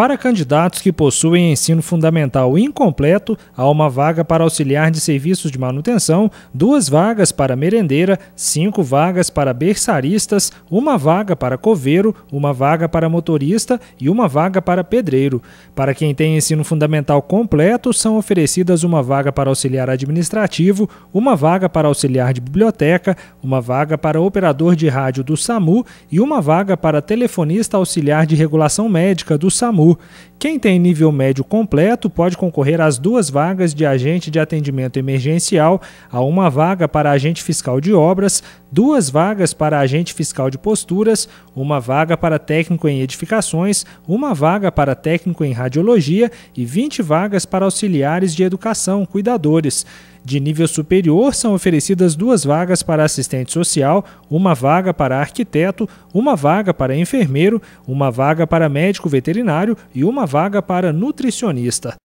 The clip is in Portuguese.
para candidatos que possuem ensino fundamental incompleto, há uma vaga para auxiliar de serviços de manutenção, duas vagas para merendeira, cinco vagas para berçaristas, uma vaga para coveiro, uma vaga para motorista e uma vaga para pedreiro. Para quem tem ensino fundamental completo, são oferecidas uma vaga para auxiliar administrativo, uma vaga para auxiliar de biblioteca, uma vaga para operador de rádio do SAMU e uma vaga para telefonista auxiliar de regulação médica do SAMU quem tem nível médio completo pode concorrer às duas vagas de agente de atendimento emergencial, a uma vaga para agente fiscal de obras, duas vagas para agente fiscal de posturas, uma vaga para técnico em edificações, uma vaga para técnico em radiologia e 20 vagas para auxiliares de educação, cuidadores. De nível superior, são oferecidas duas vagas para assistente social, uma vaga para arquiteto, uma vaga para enfermeiro, uma vaga para médico veterinário e uma vaga para nutricionista.